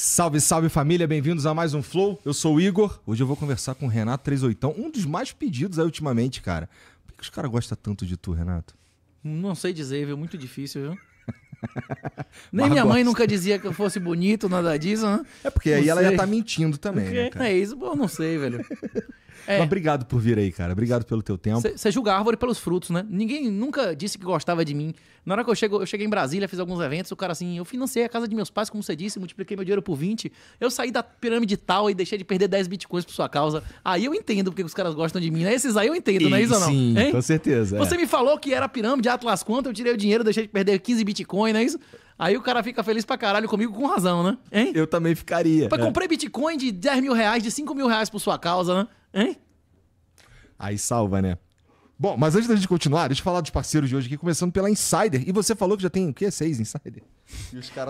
Salve, salve família, bem-vindos a mais um Flow. Eu sou o Igor. Hoje eu vou conversar com o Renato 38, um dos mais pedidos aí ultimamente, cara. Por que, os caras gostam tanto de tu, Renato? Não sei dizer, viu? Muito difícil, viu? Nem Mas minha gosta. mãe nunca dizia que eu fosse bonito, nada disso, né? É porque não aí sei. ela já tá mentindo também. Né, é isso, bom, não sei, velho. É. Mas obrigado por vir aí, cara. Obrigado pelo teu tempo. Você julga a árvore pelos frutos, né? Ninguém nunca disse que gostava de mim. Na hora que eu, chego, eu cheguei em Brasília, fiz alguns eventos, o cara assim, eu financei a casa de meus pais, como você disse, multipliquei meu dinheiro por 20. Eu saí da pirâmide tal e deixei de perder 10 bitcoins por sua causa. Aí eu entendo porque os caras gostam de mim, né? Esses aí eu entendo, e, não é isso sim, ou não? Sim, com certeza. É. Você me falou que era pirâmide, atlas quanto, eu tirei o dinheiro, deixei de perder 15 bitcoins, não é isso? Aí o cara fica feliz pra caralho comigo com razão, né? Hein? Eu também ficaria. Pô, é. comprei Bitcoin de 10 mil reais, de 5 mil reais por sua causa, né? Hein? Aí salva, né? Bom, mas antes da gente continuar, deixa eu falar dos parceiros de hoje aqui, começando pela Insider. E você falou que já tem o quê? Seis Insider?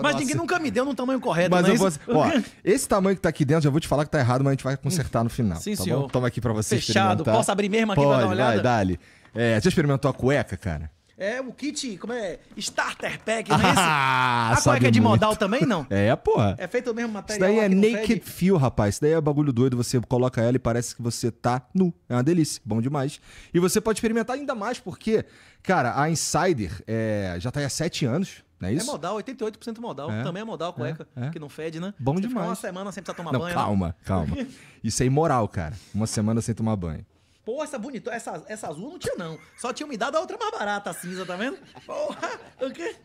mas ninguém nunca me deu no tamanho correto, mas não é vou... Ó, esse tamanho que tá aqui dentro, eu vou te falar que tá errado, mas a gente vai consertar no final. Sim, tá senhor. Bom? Toma aqui pra você Fechado. Posso abrir mesmo aqui Pode, pra dar uma olhada? Vai, dali. É, já experimentou a cueca, cara? É o kit, como é? Starter Pack, não é Ah, a cueca é de modal também, não? É, é porra. É feito o mesmo material. Isso daí é naked feel, rapaz. Isso daí é bagulho doido. Você coloca ela e parece que você tá nu. É uma delícia. Bom demais. E você pode experimentar ainda mais, porque, cara, a Insider é, já tá há sete anos. É, é modal, 88% modal. É, Também é modal é, cueca, é, que não fede, né? Bom você demais. uma semana sem precisar tomar não, banho. Né? Calma, calma. Isso é imoral, cara. Uma semana sem tomar banho. Pô, essa bonitona, essa, essa azul não tinha não. Só tinha me dado a outra mais barata, a cinza, tá vendo? Porra, o quê?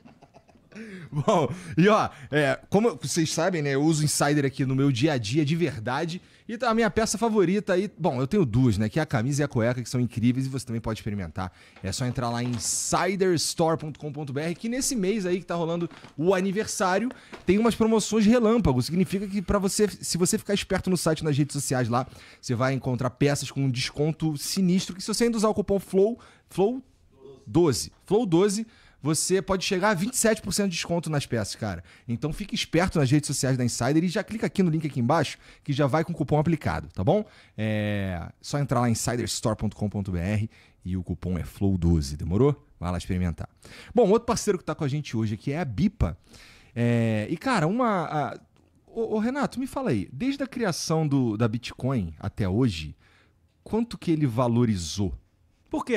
Bom, e ó, é, como vocês sabem, né? Eu uso Insider aqui no meu dia a dia de verdade. E tá a minha peça favorita aí, bom, eu tenho duas, né? Que é a camisa e a cueca, que são incríveis e você também pode experimentar. É só entrar lá em insiderstore.com.br, que nesse mês aí que tá rolando o aniversário, tem umas promoções relâmpago. Significa que para você, se você ficar esperto no site, nas redes sociais lá, você vai encontrar peças com um desconto sinistro, que se você ainda usar o cupom FLOW, FLOW12, FLOW12, você pode chegar a 27% de desconto nas peças, cara. Então fique esperto nas redes sociais da Insider e já clica aqui no link aqui embaixo que já vai com o cupom aplicado, tá bom? É só entrar lá em insiderstore.com.br e o cupom é FLOW12, demorou? Vai lá experimentar. Bom, outro parceiro que tá com a gente hoje aqui é a Bipa. É... e, cara, uma. A... Ô, ô, Renato, me fala aí, desde a criação do, da Bitcoin até hoje, quanto que ele valorizou? Por que?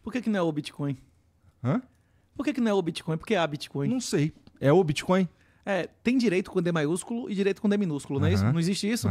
Por que, que não é o Bitcoin? Hã? Por que, que não é o Bitcoin? Porque há é Bitcoin. Não sei. É o Bitcoin? É, tem direito com D é maiúsculo e direito com D é minúsculo, não é isso? Não existe isso?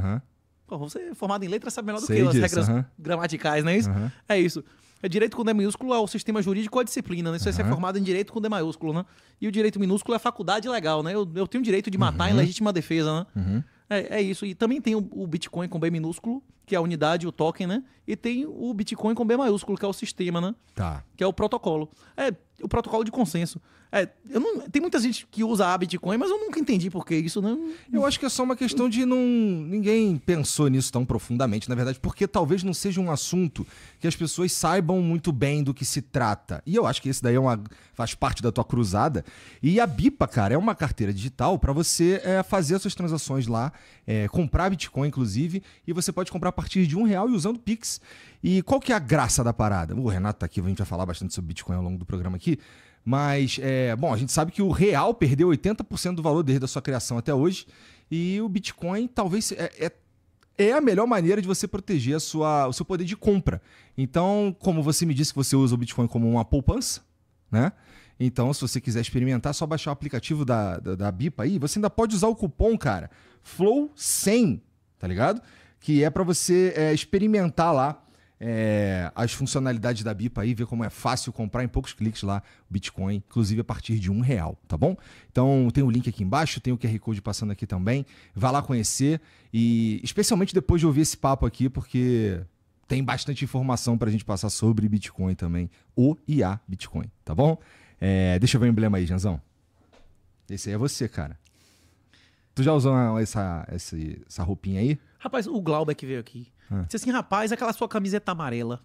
Pô, você é formado em letras sabe melhor do sei que disso, as regras gramaticais, não é isso? É isso. É direito com D maiúsculo é o sistema jurídico ou a disciplina, né? Isso uhum. é formado em direito com D maiúsculo, né? E o direito minúsculo é a faculdade legal, né? Eu, eu tenho o direito de matar em uhum. legítima defesa, né? Uhum. É, é, isso. E também tem o, o Bitcoin com B minúsculo que é a unidade, o token, né? E tem o Bitcoin com B maiúsculo, que é o sistema, né? Tá. Que é o protocolo. É o protocolo de consenso. É, eu não, tem muita gente que usa a Bitcoin, mas eu nunca entendi por que isso, né? Eu acho que é só uma questão de não. Ninguém pensou nisso tão profundamente, na verdade, porque talvez não seja um assunto que as pessoas saibam muito bem do que se trata. E eu acho que esse daí é uma, faz parte da tua cruzada. E a BIPA, cara, é uma carteira digital para você é, fazer as suas transações lá, é, comprar Bitcoin, inclusive, e você pode comprar partir de um real e usando Pix. E qual que é a graça da parada? O Renato tá aqui, a gente vai falar bastante sobre Bitcoin ao longo do programa aqui. Mas, é, bom, a gente sabe que o real perdeu 80% do valor desde a sua criação até hoje. E o Bitcoin talvez é, é, é a melhor maneira de você proteger a sua, o seu poder de compra. Então, como você me disse que você usa o Bitcoin como uma poupança, né? Então, se você quiser experimentar, é só baixar o aplicativo da, da, da BIPA aí. Você ainda pode usar o cupom, cara, FLOW100, tá ligado? que é para você é, experimentar lá é, as funcionalidades da BIPA aí, ver como é fácil comprar em poucos cliques lá Bitcoin, inclusive a partir de um real, tá bom? Então tem o link aqui embaixo, tem o QR Code passando aqui também. Vá lá conhecer e especialmente depois de ouvir esse papo aqui, porque tem bastante informação para a gente passar sobre Bitcoin também, o IA Bitcoin, tá bom? É, deixa eu ver o emblema aí, Janzão. Esse aí é você, cara. Tu já usou essa, essa, essa roupinha aí? Rapaz, o Glauber que veio aqui. É. Disse assim, rapaz, aquela sua camiseta amarela.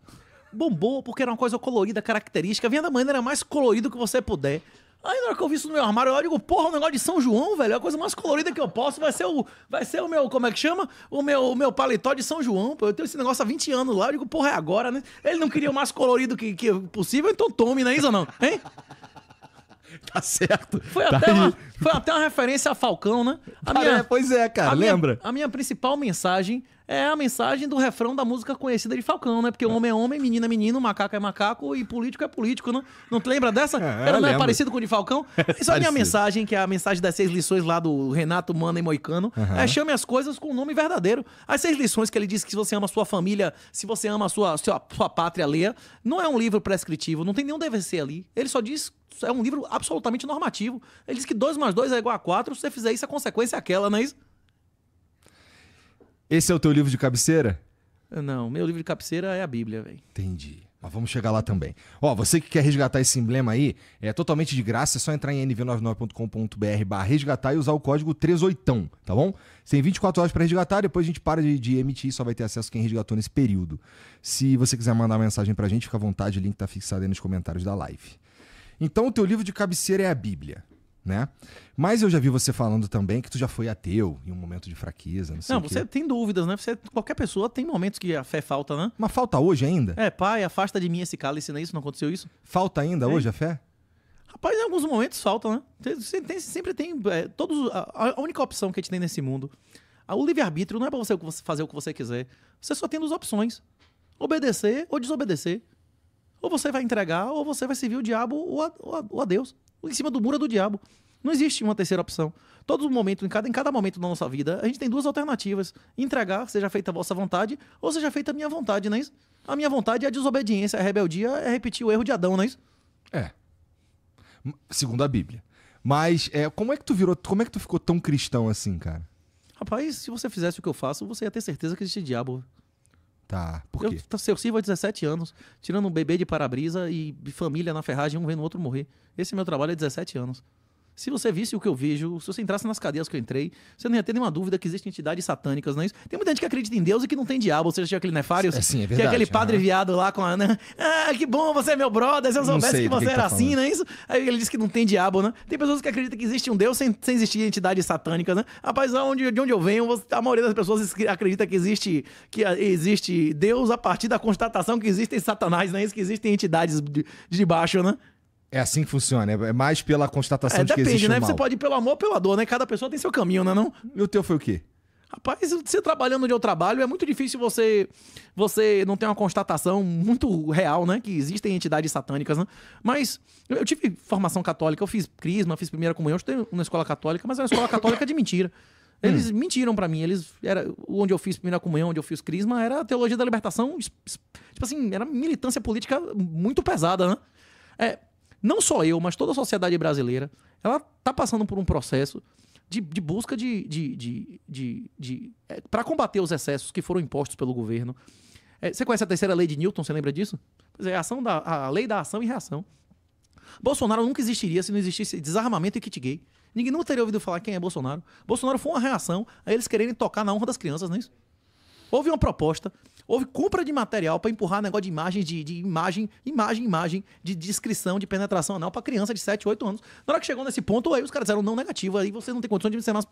Bombou porque era uma coisa colorida, característica. Vinha da maneira mais colorido que você puder. Aí na hora que eu vi isso no meu armário, eu digo, porra, um negócio de São João, velho, é a coisa mais colorida que eu posso, vai ser o, vai ser o meu, como é que chama? O meu, o meu paletó de São João, pô, eu tenho esse negócio há 20 anos lá, eu digo, porra, é agora, né? Ele não queria o mais colorido que, que possível, então tome, né, isa isso ou não? Hein? tá certo. Foi, tá até uma, foi até uma referência a Falcão, né? A minha, é, pois é, cara, a lembra? Minha, a minha principal mensagem é a mensagem do refrão da música conhecida de Falcão, né? Porque é. homem é homem, menina é menino, macaco é macaco e político é político, né? Não te lembra dessa? É, Era, não né, é parecido com o de Falcão? Isso é, é a minha mensagem, que é a mensagem das seis lições lá do Renato Mana e Moicano. Uhum. É chame as coisas com o nome verdadeiro. As seis lições que ele diz que se você ama a sua família, se você ama a sua, sua, sua pátria, leia. Não é um livro prescritivo, não tem nenhum DVC ali. Ele só diz é um livro absolutamente normativo. Ele diz que 2 mais 2 é igual a 4, se você fizer isso, a consequência é aquela, não é isso? Esse é o teu livro de cabeceira? Não, meu livro de cabeceira é a Bíblia, velho. Entendi. Mas vamos chegar lá também. Ó, você que quer resgatar esse emblema aí, é totalmente de graça, é só entrar em nv99.com.br barra resgatar e usar o código 38, tá bom? tem 24 horas para resgatar, depois a gente para de, de emitir, só vai ter acesso quem resgatou nesse período. Se você quiser mandar uma mensagem pra gente, fica à vontade, o link tá fixado aí nos comentários da live. Então o teu livro de cabeceira é a Bíblia, né? Mas eu já vi você falando também que tu já foi ateu em um momento de fraqueza, não sei Não, o quê. você tem dúvidas, né? Você, qualquer pessoa tem momentos que a fé falta, né? Mas falta hoje ainda? É, pai, afasta de mim esse cálice, não é isso? Não aconteceu isso? Falta ainda é. hoje a fé? Rapaz, em alguns momentos falta, né? tem, sempre tem. É, todos, a, a, única opção que a gente tem nesse mundo. o livre-arbítrio não é pra você fazer o que você quiser. Você só tem duas opções: obedecer ou desobedecer. Ou você vai entregar, ou você vai servir o diabo ou a, ou a, ou a Deus. em cima do muro do diabo. Não existe uma terceira opção. Todo momento, em cada, em cada momento da nossa vida, a gente tem duas alternativas. Entregar, seja feita a vossa vontade, ou seja feita a minha vontade, não é isso? A minha vontade é a desobediência, é a rebeldia é repetir o erro de Adão, não é isso? É. Segundo a Bíblia. Mas é, como é que tu virou, como é que tu ficou tão cristão assim, cara? Rapaz, se você fizesse o que eu faço, você ia ter certeza que existe diabo. Tá, por quê? Eu, eu sirvo há 17 anos, tirando um bebê de para-brisa e família na ferragem, um vendo o outro morrer. Esse é meu trabalho há é 17 anos. Se você visse o que eu vejo, se você entrasse nas cadeias que eu entrei, você não ia ter nenhuma dúvida que existem entidades satânicas, não é isso? Tem muita gente que acredita em Deus e que não tem diabo, ou seja, tinha aquele nefário, é, sim, é verdade, que é aquele padre uhum. viado lá com a Ana. Ah, que bom, você é meu brother, se eu soubesse que você que tá era tá assim, não é isso? Aí ele diz que não tem diabo, né? Tem pessoas que acreditam que existe um Deus sem, sem existir entidades satânicas, né? Rapaz, onde, de onde eu venho, a maioria das pessoas acredita que existe, que ah, existe Deus a partir da constatação que existem satanás, não é isso? Que existem entidades de, de baixo, né? É assim que funciona, é, é mais pela constatação é, de que depende, existe né? o mal. Você pode ir pelo amor ou pela dor, né? Cada pessoa tem seu caminho, né não? E o teu foi o quê? Rapaz, você trabalhando onde eu trabalho, é muito difícil você você não ter uma constatação muito real, né? Que existem entidades satânicas, né? Mas eu tive formação católica, eu fiz crisma, fiz primeira comunhão, eu estudei uma escola católica, mas é uma escola católica de mentira. Hum. Eles hum. mentiram para mim. Eles era onde eu fiz primeira comunhão, onde eu fiz crisma, era a teologia da libertação, tipo assim, era militância política muito pesada, né? É, não só eu, mas toda a sociedade brasileira, ela está passando por um processo de, de busca de. de, de, de, de é, para combater os excessos que foram impostos pelo governo. É, você conhece a terceira lei de Newton, você lembra disso? Pois é, a, ação da, a lei da ação e reação. Bolsonaro nunca existiria se não existisse desarmamento e kit gay. Ninguém nunca teria ouvido falar quem é Bolsonaro. Bolsonaro foi uma reação a eles quererem tocar na honra das crianças, não é isso? Houve uma proposta, houve compra de material para empurrar negócio de imagem, de, de imagem, imagem, imagem, de descrição, de penetração anal para criança de 7, 8 anos. Na hora que chegou nesse ponto, aí os caras disseram não negativo, aí você não tem condição de ser mais,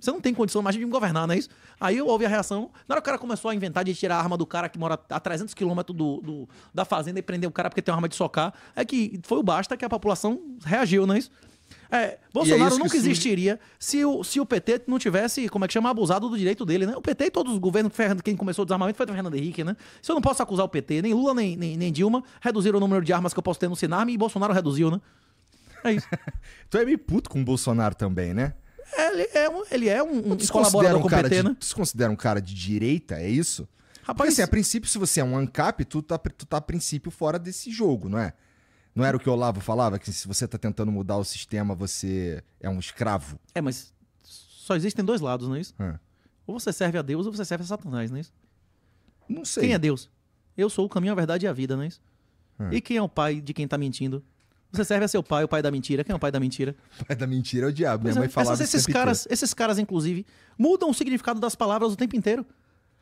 você não tem condição mais de me governar, não é isso? Aí houve a reação, na hora que o cara começou a inventar de tirar a arma do cara que mora a 300 quilômetros do, do, da fazenda e prender o cara porque tem uma arma de socar, é que foi o basta que a população reagiu, não é isso? É, Bolsonaro é nunca existiria se o, se o PT não tivesse, como é que chama, abusado do direito dele, né? O PT e todos os governos, quem começou o desarmamento foi o Fernando Henrique, né? Se eu não posso acusar o PT, nem Lula, nem, nem, nem Dilma reduziram o número de armas que eu posso ter no Sinarme e Bolsonaro reduziu, né? É isso. tu é meio puto com o Bolsonaro também, né? É, ele é um, ele é um, um colaborador um com o PT, de, né? Tu se considera um cara de direita, é isso? Rapaz, Porque, assim, a princípio, se você é um ANCAP, tu tá, tu tá a princípio fora desse jogo, não é? Não era o que o Olavo falava, que se você está tentando mudar o sistema, você é um escravo? É, mas só existem dois lados, não é isso? É. Ou você serve a Deus ou você serve a Satanás, não é isso? Não sei. Quem é Deus? Eu sou o caminho, a verdade e a vida, não é isso? É. E quem é o pai de quem está mentindo? Você serve a seu pai, o pai da mentira. Quem é o pai da mentira? O pai da mentira é o diabo. Minha é. mãe fala essas, esses caras, esses caras, inclusive, mudam o significado das palavras o tempo inteiro.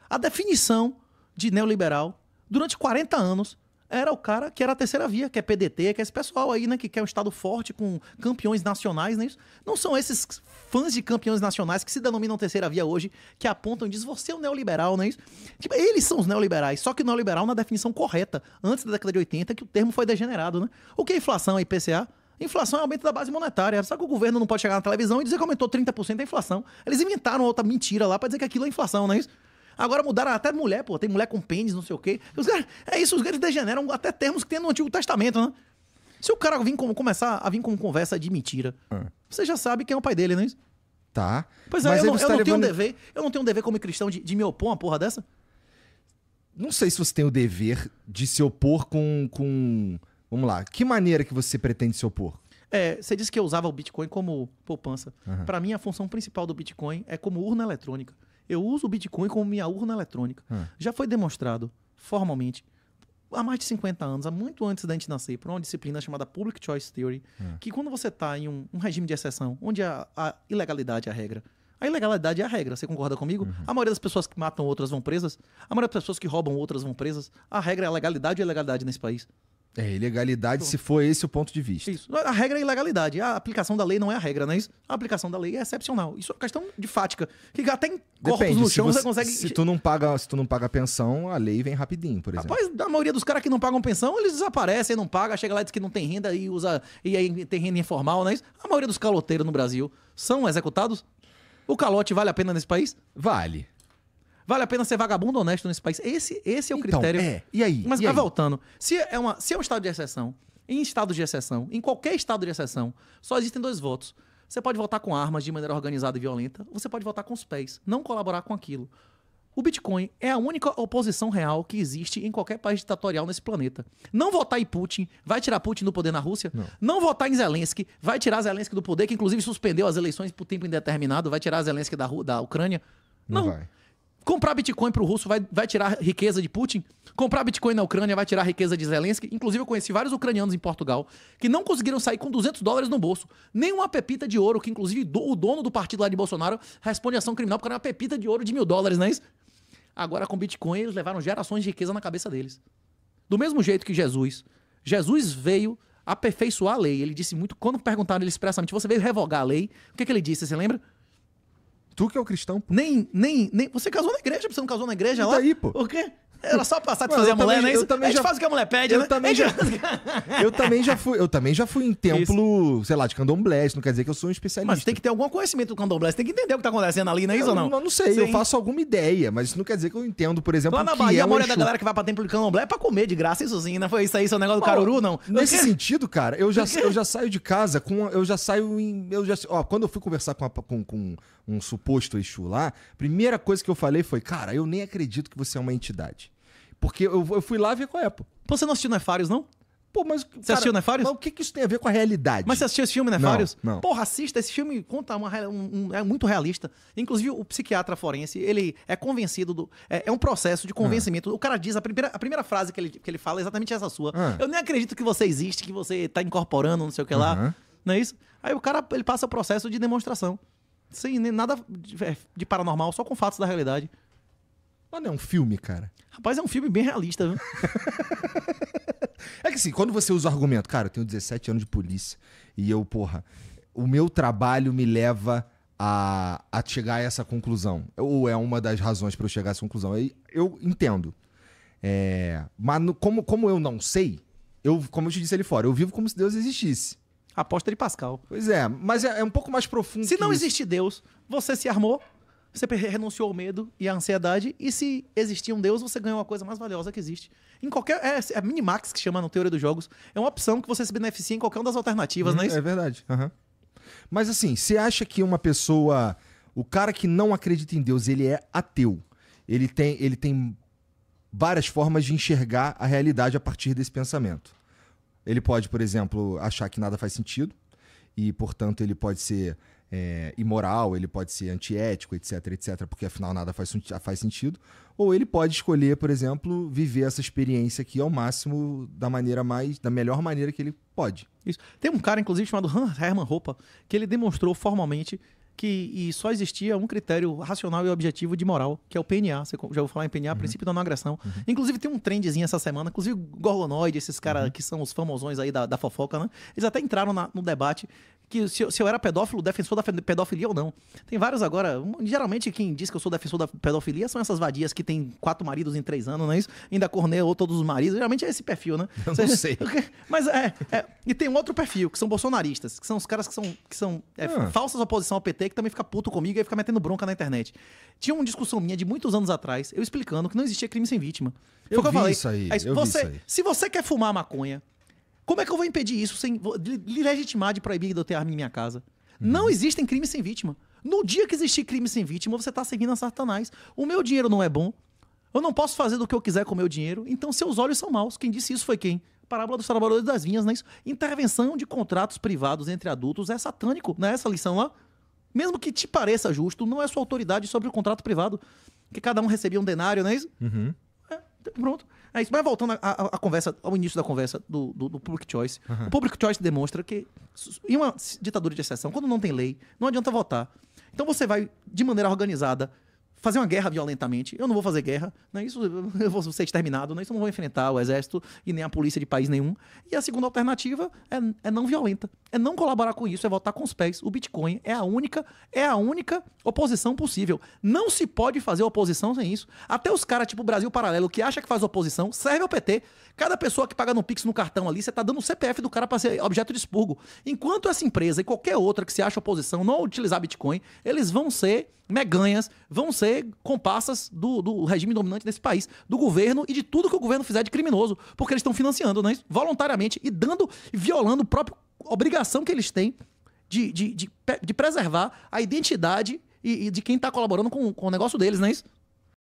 A definição de neoliberal, durante 40 anos, era o cara que era a terceira via, que é PDT, que é esse pessoal aí, né? Que quer um Estado forte com campeões nacionais, né? Não são esses fãs de campeões nacionais que se denominam terceira via hoje, que apontam e dizem, você é um neoliberal, né? Tipo, eles são os neoliberais, só que o neoliberal na definição correta, antes da década de 80, que o termo foi degenerado, né? O que é inflação e IPCA? Inflação é aumento da base monetária. só que o governo não pode chegar na televisão e dizer que aumentou 30% a inflação? Eles inventaram outra mentira lá para dizer que aquilo é inflação, não é isso? Agora mudaram até mulher, pô. Tem mulher com pênis, não sei o quê. Os caras, é isso, os caras degeneram até termos que tem no Antigo Testamento, né? Se o cara vir começar a vir com conversa de mentira, hum. você já sabe quem é o pai dele, não é isso? Tá. Pois é, Mas eu, não, eu levando... Tá não, tenho um dever, eu não tenho um dever como cristão de, de me opor a uma porra dessa? Não sei se você tem o dever de se opor com, com. Vamos lá. Que maneira que você pretende se opor? É, você disse que eu usava o Bitcoin como poupança. Uhum. Para mim, a função principal do Bitcoin é como urna eletrônica. Eu uso o Bitcoin como minha urna eletrônica. Hum. Já foi demonstrado formalmente há mais de 50 anos, há muito antes da gente nascer, por uma disciplina chamada Public Choice Theory, hum. que quando você está em um, um, regime de exceção, onde a, a, ilegalidade é a regra, a ilegalidade é a regra, você concorda comigo? Uhum. A maioria das pessoas que matam outras vão presas, a maioria das pessoas que roubam outras vão presas. A regra é a legalidade e a ilegalidade nesse país. É, ilegalidade, se for esse o ponto de vista. Isso. A regra é a ilegalidade. A aplicação da lei não é a regra, não é isso? A aplicação da lei é excepcional. Isso é uma questão de fática. Que até em corpos Depende, no chão você, você, consegue. Se tu, não paga, se tu não paga pensão, a lei vem rapidinho, por exemplo. Rapaz, a maioria dos caras que não pagam pensão, eles desaparecem, não pagam, chega lá e diz que não tem renda e usa. E aí tem renda informal, não é isso? A maioria dos caloteiros no Brasil são executados? O calote vale a pena nesse país? Vale. Vale a pena ser vagabundo honesto nesse país? Esse, esse é o então, critério. É. E aí? Mas e aí? voltando. Se é, uma, se é um estado de exceção, em estado de exceção, em qualquer estado de exceção, só existem dois votos. Você pode votar com armas de maneira organizada e violenta, você pode votar com os pés, não colaborar com aquilo. O Bitcoin é a única oposição real que existe em qualquer país ditatorial nesse planeta. Não votar em Putin vai tirar Putin do poder na Rússia. Não, não votar em Zelensky vai tirar Zelensky do poder, que inclusive suspendeu as eleições por tempo indeterminado, vai tirar Zelensky da, da Ucrânia. Não. não. Vai. Comprar Bitcoin para o russo vai, vai tirar riqueza de Putin? Comprar Bitcoin na Ucrânia vai tirar riqueza de Zelensky? Inclusive, eu conheci vários ucranianos em Portugal que não conseguiram sair com 200 dólares no bolso. Nem uma pepita de ouro, que inclusive o dono do partido lá de Bolsonaro responde ação criminal porque era uma pepita de ouro de mil dólares, não é isso? Agora, com Bitcoin, eles levaram gerações de riqueza na cabeça deles. Do mesmo jeito que Jesus. Jesus veio aperfeiçoar a lei. Ele disse muito, quando perguntaram ele expressamente, você veio revogar a lei, o que, é que ele disse? Você lembra? Tu que é o cristão. Pô. Nem, nem, nem. Você casou na igreja, você não casou na igreja e lá? Daí, pô. O quê? Ela só passar de fazer a mulher, né? Eu também a gente já... faz o que a mulher pede, eu né? Também já... eu também já fui, eu também já fui em templo, isso. sei lá, de candomblé, isso não quer dizer que eu sou um especialista. Mas tem que ter algum conhecimento do candomblé, você tem que entender o que tá acontecendo ali, não é isso ou não? Eu não sei, Sim. eu faço alguma ideia, mas isso não quer dizer que eu entendo, por exemplo, Lá na Bahia, é a maioria da galera que vai pra templo de candomblé é pra comer de graça, isso sim, né? foi isso aí, seu negócio do caruru, não? Nesse sentido, cara, eu já, eu já saio de casa com. Eu já saio em. Eu já, ó, quando eu fui conversar com, a, com, com um suposto Exu lá, primeira coisa que eu falei foi: Cara, eu nem acredito que você é uma entidade. Porque eu, eu fui lá ver qual é, pô. Pô, você não assistiu Nefários, não? Pô, mas. Você cara, assistiu Nefários? Mas o que, que isso tem a ver com a realidade? Mas você assistiu esse filme, Nefários? Não. não. Porra, assista. Esse filme conta uma, um, é muito realista. Inclusive, o psiquiatra forense, ele é convencido do. É, é um processo de convencimento. Ah. O cara diz, a primeira, a primeira frase que ele, que ele fala é exatamente essa sua. Ah. Eu nem acredito que você existe, que você tá incorporando, não sei o que lá. Uhum. Não é isso? Aí o cara ele passa o processo de demonstração. Sem nada de, é, de paranormal, só com fatos da realidade. Mano, é um filme, cara. Rapaz, é um filme bem realista, viu? é que assim, quando você usa o argumento, cara, eu tenho 17 anos de polícia e eu, porra, o meu trabalho me leva a, a chegar a essa conclusão. Ou é uma das razões para eu chegar a essa conclusão. Eu, eu entendo. É, mas no, como, como eu não sei, eu, como eu te disse ali fora, eu vivo como se Deus existisse. Aposta de Pascal. Pois é, mas é, é um pouco mais profundo. Se não isso. existe Deus, você se armou você renunciou ao medo e à ansiedade, e se existia um Deus, você ganhou uma coisa mais valiosa que existe. Em qualquer. É, é Minimax que chama no Teoria dos Jogos. É uma opção que você se beneficia em qualquer uma das alternativas, hum, não é isso? É verdade. Uhum. Mas assim, você acha que uma pessoa. O cara que não acredita em Deus, ele é ateu. Ele tem, ele tem várias formas de enxergar a realidade a partir desse pensamento. Ele pode, por exemplo, achar que nada faz sentido, e, portanto, ele pode ser é, imoral, ele pode ser antiético, etc, etc, porque afinal nada faz, faz sentido. Ou ele pode escolher, por exemplo, viver essa experiência aqui ao máximo da maneira mais, da melhor maneira que ele pode. Isso. Tem um cara, inclusive, chamado Hans Hermann Hoppe, que ele demonstrou formalmente que só existia um critério racional e objetivo de moral, que é o PNA. Você já vou falar em PNA, uhum. princípio da não agressão. Uhum. Inclusive, tem um trendzinho essa semana, inclusive Gorgonoid, esses caras uhum. que são os famosões aí da, da fofoca, né? Eles até entraram na, no debate que se, se eu era pedófilo, defensor da pedofilia ou não. Tem vários agora. Geralmente, quem diz que eu sou defensor da pedofilia são essas vadias que tem quatro maridos em três anos, não é isso? Ainda corneou todos os maridos. Geralmente é esse perfil, né? Eu não sei. Mas é, é, E tem um outro perfil, que são bolsonaristas, que são os caras que são, que são é, ah. falsas oposição ao PT, que também fica puto comigo e fica metendo bronca na internet. Tinha uma discussão minha de muitos anos atrás, eu explicando que não existia crime sem vítima. Foi eu, eu vi falei. Isso aí, é eu você, Isso aí. Se você quer fumar maconha, como é que eu vou impedir isso sem legitimar de proibir de eu ter arma em minha casa? Uhum. Não existem crimes sem vítima. No dia que existir crime sem vítima, você está seguindo a Satanás. O meu dinheiro não é bom. Eu não posso fazer do que eu quiser com o meu dinheiro. Então, seus olhos são maus. Quem disse isso foi quem? Parábola dos trabalhadores das vinhas, não é isso? Intervenção de contratos privados entre adultos é satânico. Não é essa lição lá? Mesmo que te pareça justo, não é sua autoridade sobre o contrato privado. Que cada um recebia um denário, não é isso? Uhum. Pronto. É isso. Mas voltando à conversa, ao início da conversa do, do, do Public Choice. Uhum. O Public Choice demonstra que, em uma ditadura de exceção, quando não tem lei, não adianta votar. Então você vai, de maneira organizada, fazer uma guerra violentamente. Eu não vou fazer guerra, é isso eu vou ser exterminado, é isso eu não vou enfrentar o exército e nem a polícia de país nenhum. E a segunda alternativa é, é não violenta, é não colaborar com isso, é votar com os pés. O Bitcoin é a única, é a única oposição possível. Não se pode fazer oposição sem isso. Até os caras tipo Brasil Paralelo que acha que faz oposição, serve ao PT. Cada pessoa que paga no Pix no cartão ali, você tá dando o CPF do cara para ser objeto de expurgo. Enquanto essa empresa e qualquer outra que se acha oposição não utilizar Bitcoin, eles vão ser meganhas vão ser compassas do, do, regime dominante desse país, do governo e de tudo que o governo fizer de criminoso, porque eles estão financiando né, voluntariamente e dando violando a própria obrigação que eles têm de, de, de, de preservar a identidade e, e de quem está colaborando com, com o negócio deles, não é isso?